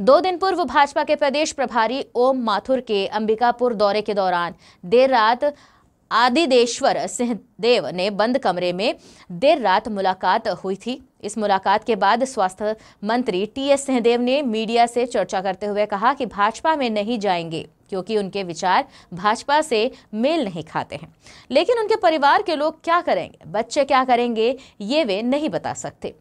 दो दिन पूर्व भाजपा के प्रदेश प्रभारी ओम माथुर के अंबिकापुर दौरे के दौरान देर रात आदिदेश्वर सिंहदेव ने बंद कमरे में देर रात मुलाकात हुई थी इस मुलाकात के बाद स्वास्थ्य मंत्री टी एस सिंहदेव ने मीडिया से चर्चा करते हुए कहा कि भाजपा में नहीं जाएंगे क्योंकि उनके विचार भाजपा से मेल नहीं खाते हैं लेकिन उनके परिवार के लोग क्या करेंगे बच्चे क्या करेंगे ये वे नहीं बता सकते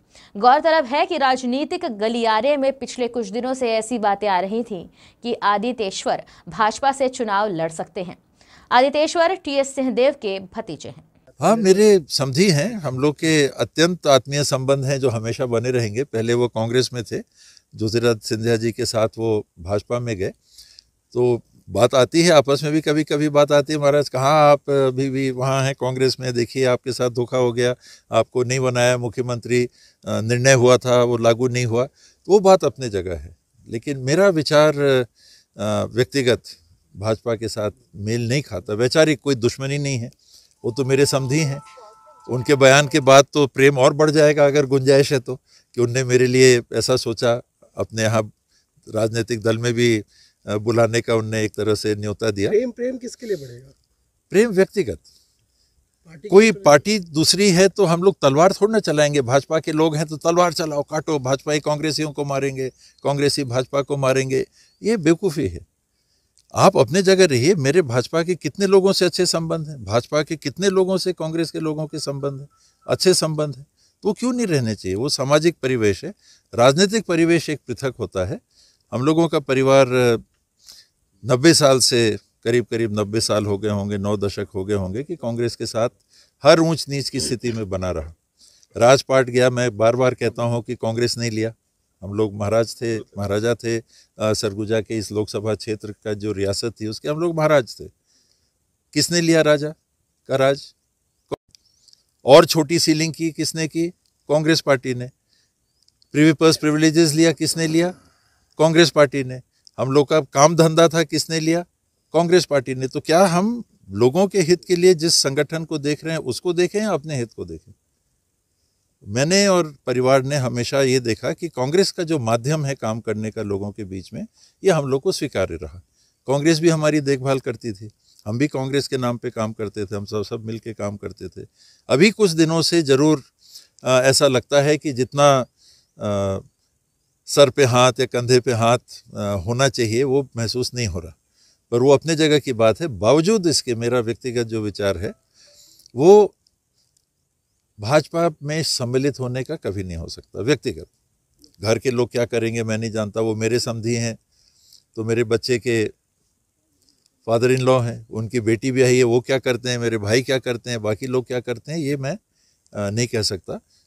गौरतलब है कि राजनीतिक गलियारे में पिछले कुछ दिनों से ऐसी बातें आ रही थी कि आदितेश्वर भाजपा से चुनाव लड़ सकते हैं आदितेश्वर टी एस सिंहदेव के भतीजे हैं हाँ मेरे समझी हैं हम लोग के अत्यंत आत्मीय संबंध हैं जो हमेशा बने रहेंगे पहले वो कांग्रेस में थे ज्योतिरादित्य सिंधिया जी के साथ वो भाजपा में गए तो बात आती है आपस में भी कभी कभी बात आती है महाराज कहाँ आप अभी भी वहाँ हैं कांग्रेस में देखिए आपके साथ धोखा हो गया आपको नहीं बनाया मुख्यमंत्री निर्णय हुआ था वो लागू नहीं हुआ तो वो बात अपने जगह है लेकिन मेरा विचार व्यक्तिगत भाजपा के साथ मेल नहीं खाता वैचारिक कोई दुश्मनी नहीं है वो तो मेरे समझी हैं उनके बयान के बाद तो प्रेम और बढ़ जाएगा अगर गुंजाइश है तो कि उनने मेरे लिए ऐसा सोचा अपने यहाँ राजनीतिक दल में भी बुलाने का उनने एक तरह से न्योता दिया प्रेम प्रेम किसके लिए बढ़ेगा प्रेम व्यक्तिगत पार्टी कोई पार्टी दूसरी है तो हम लोग तलवार थोड़ा ना चलाएंगे भाजपा के लोग हैं तो तलवार चलाओ काटो भाजपा ही कांग्रेसियों को मारेंगे कांग्रेसी भाजपा को मारेंगे ये बेवकूफ़ी है आप अपने जगह रहिए मेरे भाजपा के कितने लोगों से अच्छे संबंध हैं भाजपा के कितने लोगों से कांग्रेस के लोगों के संबंध हैं अच्छे संबंध हैं वो तो क्यों नहीं रहने चाहिए वो सामाजिक परिवेश है राजनीतिक परिवेश एक पृथक होता है हम लोगों का परिवार नब्बे साल से करीब करीब नब्बे साल हो गए होंगे नौ दशक हो गए होंगे कि कांग्रेस के साथ हर ऊंच नीच की स्थिति में बना रहा राजपाट गया मैं बार बार कहता हूँ कि कांग्रेस नहीं लिया हम लोग महाराज थे हाँ, तो महाराजा थे सरगुजा के इस लोकसभा क्षेत्र का जो रियासत थी उसके हम लोग महाराज थे किसने लिया राजा का राज और छोटी सीलिंग की किसने की कांग्रेस पार्टी ने प्रीवीपर्स प्रिविलेजेस लिया किसने लिया कांग्रेस पार्टी ने हम लोग का काम धंधा था किसने लिया कांग्रेस पार्टी ने तो क्या हम लोगों के हित के लिए जिस संगठन को देख रहे हैं उसको देखें या अपने हित को देखें मैंने और परिवार ने हमेशा ये देखा कि कांग्रेस का जो माध्यम है काम करने का लोगों के बीच में ये हम लोग को स्वीकार्य रहा कांग्रेस भी हमारी देखभाल करती थी हम भी कांग्रेस के नाम पे काम करते थे हम सब सब मिल के काम करते थे अभी कुछ दिनों से ज़रूर ऐसा लगता है कि जितना आ, सर पे हाथ या कंधे पे हाथ आ, होना चाहिए वो महसूस नहीं हो रहा पर वो अपने जगह की बात है बावजूद इसके मेरा व्यक्तिगत जो विचार है वो भाजपा में सम्मिलित होने का कभी नहीं हो सकता व्यक्तिगत घर के लोग क्या करेंगे मैं नहीं जानता वो मेरे समझी हैं तो मेरे बच्चे के फादर इन लॉ हैं उनकी बेटी भी आई है वो क्या करते हैं मेरे भाई क्या करते हैं बाकी लोग क्या करते हैं ये मैं नहीं कह सकता